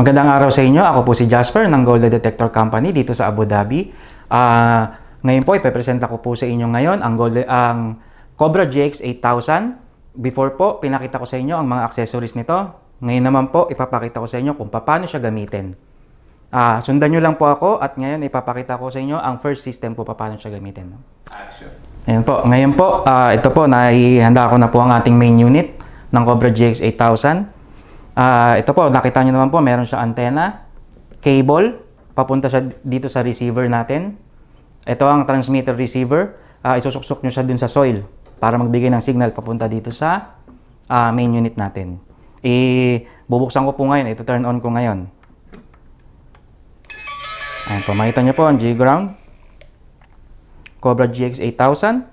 Magandang araw sa inyo. Ako po si Jasper ng Gold Detector Company dito sa Abu Dhabi. Uh, ngayon po, ipepresenta ko po sa inyo ngayon ang, gold, ang Cobra GX 8000. Before po, pinakita ko sa inyo ang mga accessories nito. Ngayon naman po, ipapakita ko sa inyo kung paano siya gamitin. Uh, sundan nyo lang po ako at ngayon ipapakita ko sa inyo ang first system po paano siya gamitin. Action. Ayan po. Ngayon po, uh, ito po, naihanda ko na po ang ating main unit ng Cobra GX 8000. Uh, ito po, nakita nyo naman po, meron siya antenna, cable, papunta siya dito sa receiver natin. Ito ang transmitter receiver. Uh, isusuksok nyo siya dun sa soil para magbigay ng signal papunta dito sa uh, main unit natin. I bubuksan ko po ngayon, ito turn on ko ngayon. Ayan po, makita nyo po ang G-Ground. Cobra GX8000.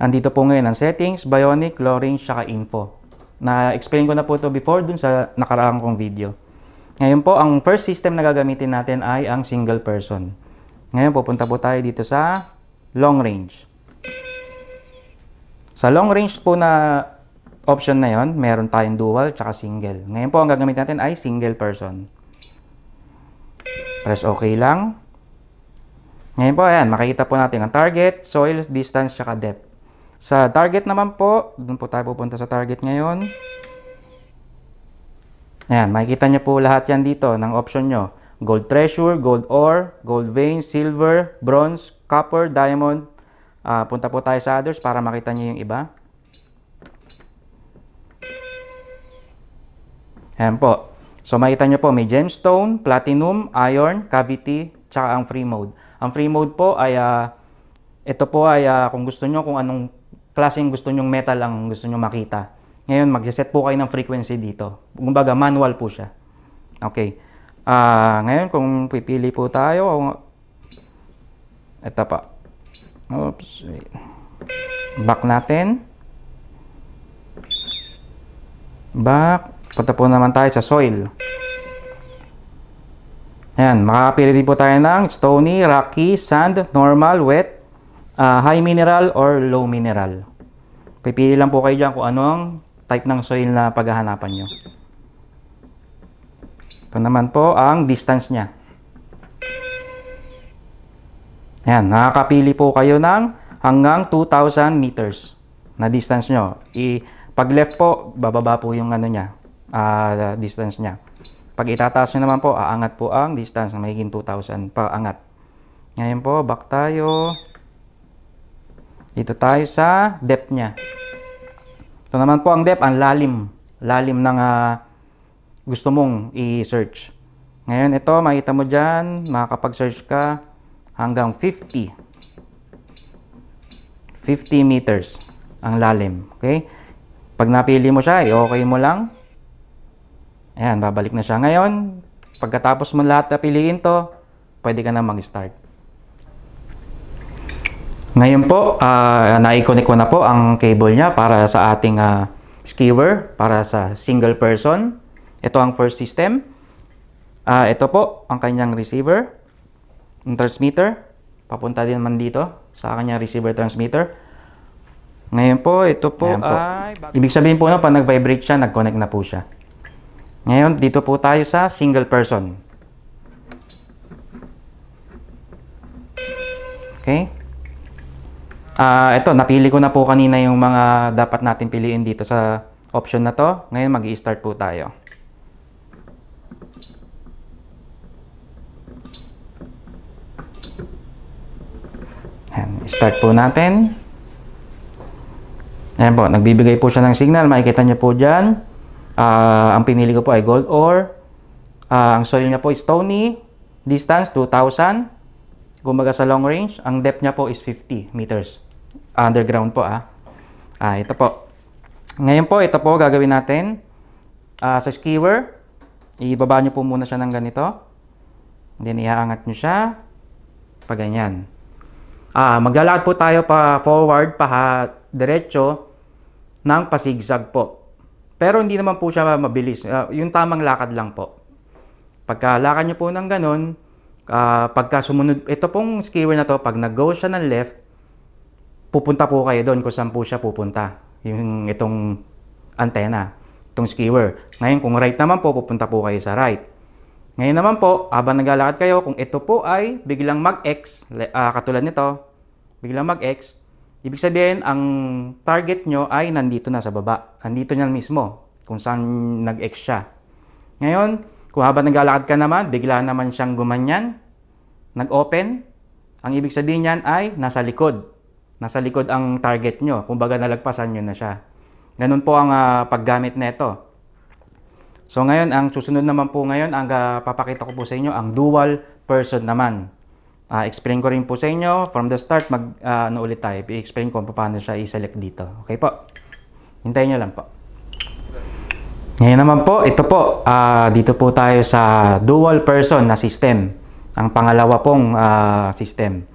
Andito po ngayon ang settings, Bionic, Loring, saka info. Na-explain ko na po ito before dun sa nakaraang kong video. Ngayon po, ang first system na gagamitin natin ay ang single person. Ngayon, pupunta po tayo dito sa long range. Sa long range po na option na yon, meron tayong dual tsaka single. Ngayon po, ang gagamitin natin ay single person. Press OK lang. Ngayon po, ayan, makikita po natin ang target, soil, distance, tsaka depth. Sa target naman po, doon po tayo pupunta sa target ngayon. Ayan, makikita nyo po lahat yan dito ng option nyo. Gold treasure, gold ore, gold vein, silver, bronze, copper, diamond. Uh, punta po tayo sa others para makita nyo yung iba. Ayan po. So makikita nyo po may gemstone, platinum, iron, cavity, tsaka ang free mode. Ang free mode po ay uh, ito po ay uh, kung gusto nyo kung anong klaseng gusto nyong metal ang gusto nyong makita. Ngayon, magsiset po kayo ng frequency dito. Kumbaga, manual po siya. Okay. Uh, ngayon, kung pipili po tayo, o... ito pa. Oops. Wait. Back natin. Back. Punta po naman tayo sa soil. Ayan, makakapili din po tayo ng stony, rocky, sand, normal, wet, uh, high mineral or low mineral. Pipili lang po kayo dyan kung ano ang type ng soil na paghahanapan nyo. Ito naman po ang distance niya. Ayan, nakakapili po kayo ng hanggang 2,000 meters na distance nyo. I, pag left po, bababa po yung ano niya, uh, distance niya. Pag itataas nyo naman po, aangat po ang distance na magiging 2,000 pa angat. Ngayon po, back tayo. Dito tayo sa depth niya. Ito naman po ang depth, ang lalim. Lalim ng uh, gusto mong i-search. Ngayon, ito, makita mo dyan, makakapag-search ka hanggang 50. 50 meters ang lalim. Okay? Pag napili mo siya, i-okay mo lang. Ayan, babalik na siya. Ngayon, pagkatapos mo lahat napiliin to, pwede ka na mag-start. Ngayon po, uh, ah, na-connect ko na po ang cable niya para sa ating uh, skewer, para sa single person. Ito ang first system. Uh, ito po ang kanyang receiver, ang transmitter. Papunta din man dito sa kanyang receiver transmitter. Ngayon po, ito po, po. ay... Ibig sabihin po na pag nag-vibrate siya, nag-connect na po siya. Ngayon, dito po tayo sa single person. Okay? Uh, ah, ito, napili ko na po kanina yung mga dapat natin piliin dito sa option na to. Ngayon, mag start po tayo. Ayan, start po natin. Ayan po, nagbibigay po siya ng signal. Makikita niyo po dyan. Uh, ang pinili ko po ay gold ore. Uh, ang soil niya po is stony. Distance, 2,000. Kumbaga sa long range, ang depth niya po is 50 meters underground po ah. Ah, ito po. Ngayon po, ito po gagawin natin. Uh, sa skewer, ibaba nyo po muna siya ng ganito. Then, iaangat nyo siya. Pa ganyan. Ah, maglalakad po tayo pa forward, pa ha, diretso, ng pasigzag po. Pero hindi naman po siya mabilis. Uh, yung tamang lakad lang po. Pagka lakad nyo po ng ganun, uh, pagka sumunod, ito pong skewer na to, pag nag-go siya ng left, pupunta po kayo doon kung saan po siya pupunta. Yung itong antena, itong skewer. Ngayon, kung right naman po, pupunta po kayo sa right. Ngayon naman po, habang naglalakad kayo, kung ito po ay biglang mag-X, uh, katulad nito, biglang mag-X, ibig sabihin, ang target nyo ay nandito na sa baba. Nandito niya mismo, kung saan nag-X siya. Ngayon, kung habang naglalakad ka naman, bigla naman siyang gumanyan, nag-open, ang ibig sabihin niyan ay nasa likod Nasa likod ang target nyo. Kumbaga nalagpasan nyo na siya. Ganun po ang uh, paggamit nito. So ngayon, ang susunod naman po ngayon, ang uh, papakita ko po sa inyo, ang dual person naman. Uh, explain ko rin po sa inyo, from the start, mag, uh, ano ulit tayo, i-explain ko paano siya i-select dito. Okay po? Hintayin nyo lang po. Ngayon naman po, ito po, uh, dito po tayo sa dual person na system. Ang pangalawa pong uh, system.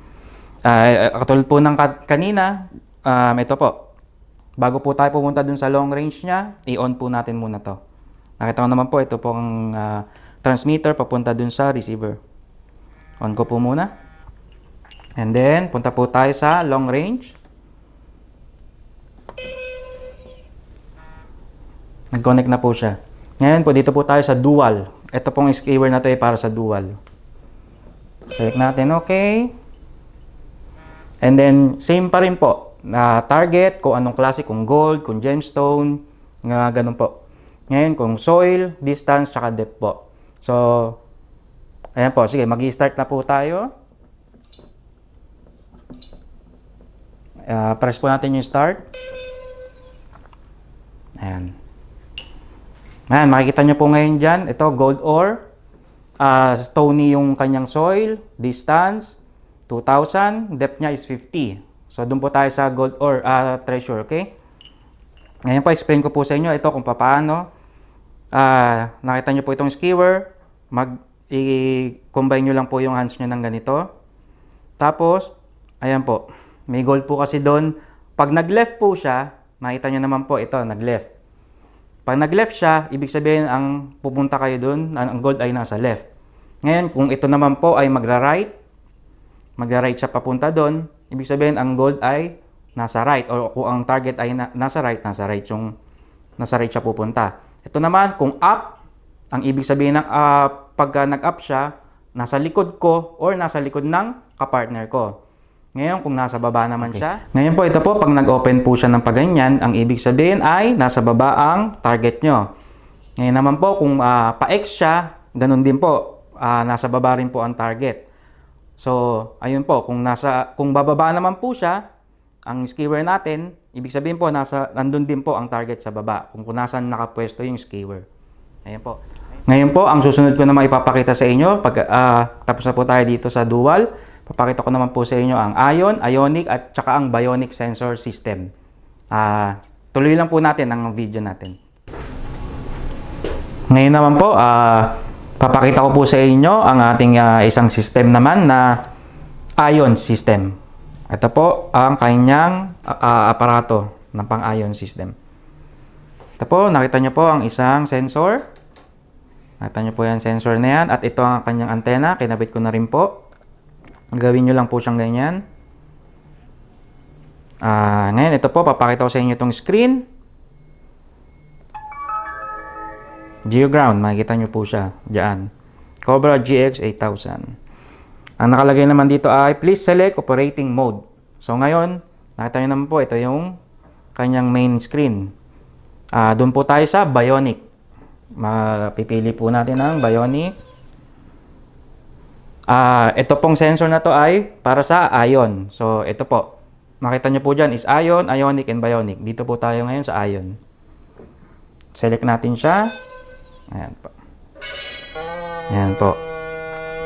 Uh, katulad po ng kanina, um, ito po. Bago po tayo pumunta dun sa long range niya, i-on po natin muna to. Nakita ko naman po, ito pong uh, ah, transmitter papunta dun sa receiver. On ko po muna. And then, punta po tayo sa long range. Nag-connect na po siya. Ngayon po, dito po tayo sa dual. Ito pong skewer na to eh, para sa dual. Select natin, okay. And then, same pa rin po. Na uh, target, kung anong klase, kung gold, kung gemstone, nga uh, ganun po. Ngayon, kung soil, distance, tsaka depth po. So, ayan po. Sige, mag start na po tayo. Uh, press po natin yung start. Ayan. Ayan, makikita nyo po ngayon dyan. Ito, gold ore. Uh, stony yung kanyang soil, distance, 2,000, depth niya is 50. So, doon po tayo sa gold or uh, treasure, okay? Ngayon po, explain ko po sa inyo ito kung paano. Uh, ah, nakita nyo po itong skewer. Mag, combine nyo lang po yung hands nyo ng ganito. Tapos, ayan po. May gold po kasi doon. Pag nag-left po siya, makita nyo naman po ito, nag-left. Pag nag-left siya, ibig sabihin ang pupunta kayo doon, ang gold ay nasa left. Ngayon, kung ito naman po ay magra-right, magra-right siya papunta doon, ibig sabihin ang gold ay nasa right or kung ang target ay na, nasa right, nasa right yung nasa right siya pupunta. Ito naman kung up, ang ibig sabihin ng uh, pagka nag-up siya, nasa likod ko or nasa likod ng kapartner ko. Ngayon, kung nasa baba naman okay. siya. Ngayon po, ito po, pag nag-open po siya ng paganyan, ang ibig sabihin ay nasa baba ang target nyo. Ngayon naman po, kung uh, pa-X siya, ganun din po, uh, nasa baba rin po ang target. So, ayun po, kung nasa kung bababa naman po siya, ang skewer natin, ibig sabihin po nasa nandun din po ang target sa baba kung kung nasaan nakapwesto yung skewer. Ayun po. Ngayon po, ang susunod ko na ipapakita sa inyo, pag uh, tapos na po tayo dito sa dual, papakita ko naman po sa inyo ang ion, ionic at saka ang bionic sensor system. Uh, tuloy lang po natin ang video natin. Ngayon naman po, uh, Papakita ko po sa inyo ang ating uh, isang system naman na ion system. Ito po ang kanyang uh, aparato ng pang-ion system. Ito po, nakita nyo po ang isang sensor. Nakita nyo po yung sensor na yan. At ito ang kanyang antena. Kinabit ko na rin po. Gawin nyo lang po siyang ganyan. Uh, ngayon, ito po, papakita ko sa inyo itong screen. Geoground, makikita nyo po siya dyan. Cobra GX 8000. Ang nakalagay naman dito ay please select operating mode. So ngayon, nakita nyo naman po, ito yung kanyang main screen. Uh, ah, doon po tayo sa Bionic. Mapipili po natin ang Bionic. Uh, ito pong sensor na to ay para sa ion. So ito po, makita nyo po dyan is ion, ionic, and bionic. Dito po tayo ngayon sa ion. Select natin siya. Ayan po. Ayan po.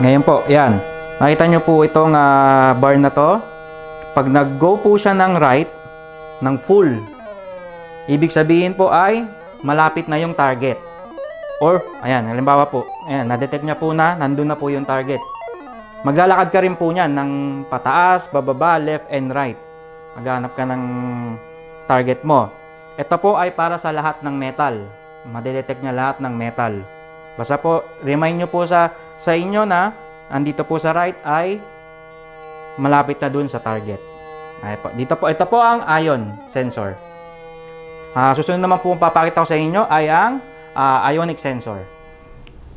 Ngayon po, ayan. Nakita nyo po itong uh, bar na to. Pag nag-go po siya ng right, ng full, ibig sabihin po ay malapit na yung target. Or, ayan, halimbawa po, ayan, na-detect niya po na, nandun na po yung target. Maglalakad ka rin po niyan ng pataas, bababa, left, and right. Maghanap ka ng target mo. Ito po ay para sa lahat ng metal madedetect niya lahat ng metal. Basta po, remind nyo po sa, sa inyo na andito po sa right ay malapit na dun sa target. Ay po, dito po, ito po ang ion sensor. Uh, susunod naman po papakita ko sa inyo ay ang uh, ionic sensor.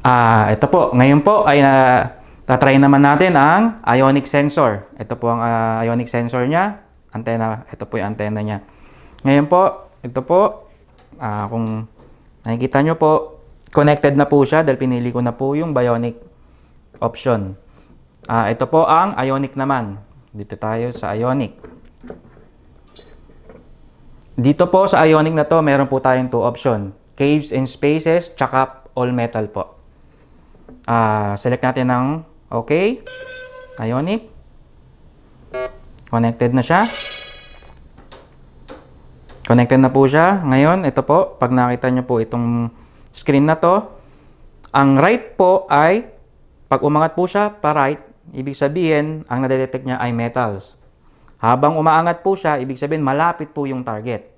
Ah, uh, ito po. Ngayon po ay na uh, tatry naman natin ang ionic sensor. Ito po ang uh, ionic sensor niya. Antena, ito po yung antena niya. Ngayon po, ito po uh, kung Nakikita nyo po, connected na po siya dahil pinili ko na po yung bionic option. Uh, ito po ang ionic naman. Dito tayo sa ionic. Dito po sa ionic na to, meron po tayong two option. Caves and spaces, tsaka all metal po. Uh, select natin ng okay. Ionic. Connected na siya. Connected na po siya. Ngayon, ito po, pag nakita nyo po itong screen na to, ang right po ay, pag umangat po siya pa right, ibig sabihin, ang nadetect niya ay metals. Habang umaangat po siya, ibig sabihin malapit po yung target.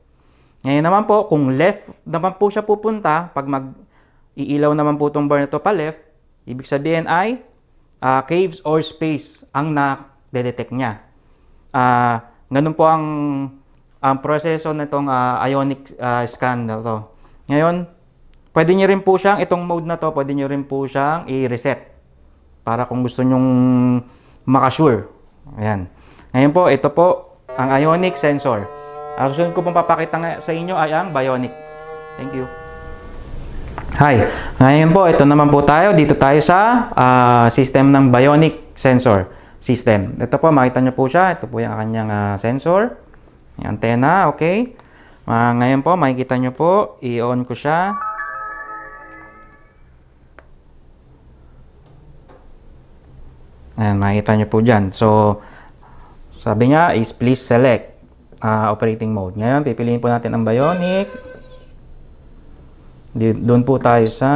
Ngayon naman po, kung left naman po siya pupunta, pag mag iilaw naman po itong bar na to pa left, ibig sabihin ay uh, caves or space ang na-detect niya. Uh, ganun po ang ang proseso nitong uh, ionic uh, scan na to. Ngayon, pwede niyo rin po siyang itong mode na to, pwede niyo rin po siyang i-reset para kung gusto nyong makasure. Ayan. Ngayon po, ito po ang ionic sensor. Ang susunod ko pong papakita sa inyo ay ang bionic. Thank you. Hi. Ngayon po, ito naman po tayo. Dito tayo sa uh, system ng bionic sensor system. Ito po, makita nyo po siya. Ito po yung kanyang uh, sensor. Yung antena, okay? Uh, ngayon po, makikita nyo po, i-on ko siya. Ayan, makikita nyo po dyan. So, sabi niya is please select uh, operating mode. Ngayon, pipiliin po natin ang Bionic. Doon po tayo sa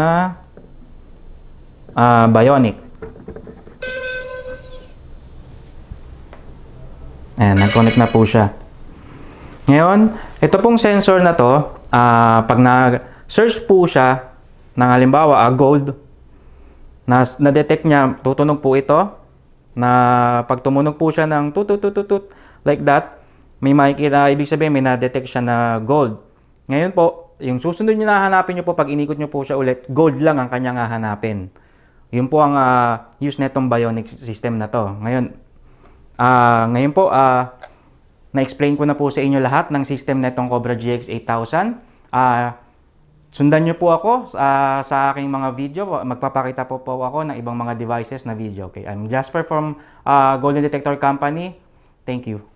uh, Bionic. Ayan, nag-connect na po siya. Ngayon, ito pong sensor na to, uh, pag na-search po siya, ng halimbawa, uh, gold, na, na-detect niya, tutunog po ito, na pag tumunog po siya ng tututututut, like that, may makikita, ibig sabihin, may na-detect siya na gold. Ngayon po, yung susunod niyo na hahanapin niyo po, pag inikot niyo po siya ulit, gold lang ang kanyang hahanapin. Yun po ang uh, use nitong bionic system na to. Ngayon, uh, ngayon po, uh, na-explain ko na po sa inyo lahat ng system netong Cobra GX8000. Uh, ah, sundan nyo po ako uh, sa aking mga video. Magpapakita po po ako ng ibang mga devices na video. Okay, I'm Jasper from uh, Golden Detector Company. Thank you.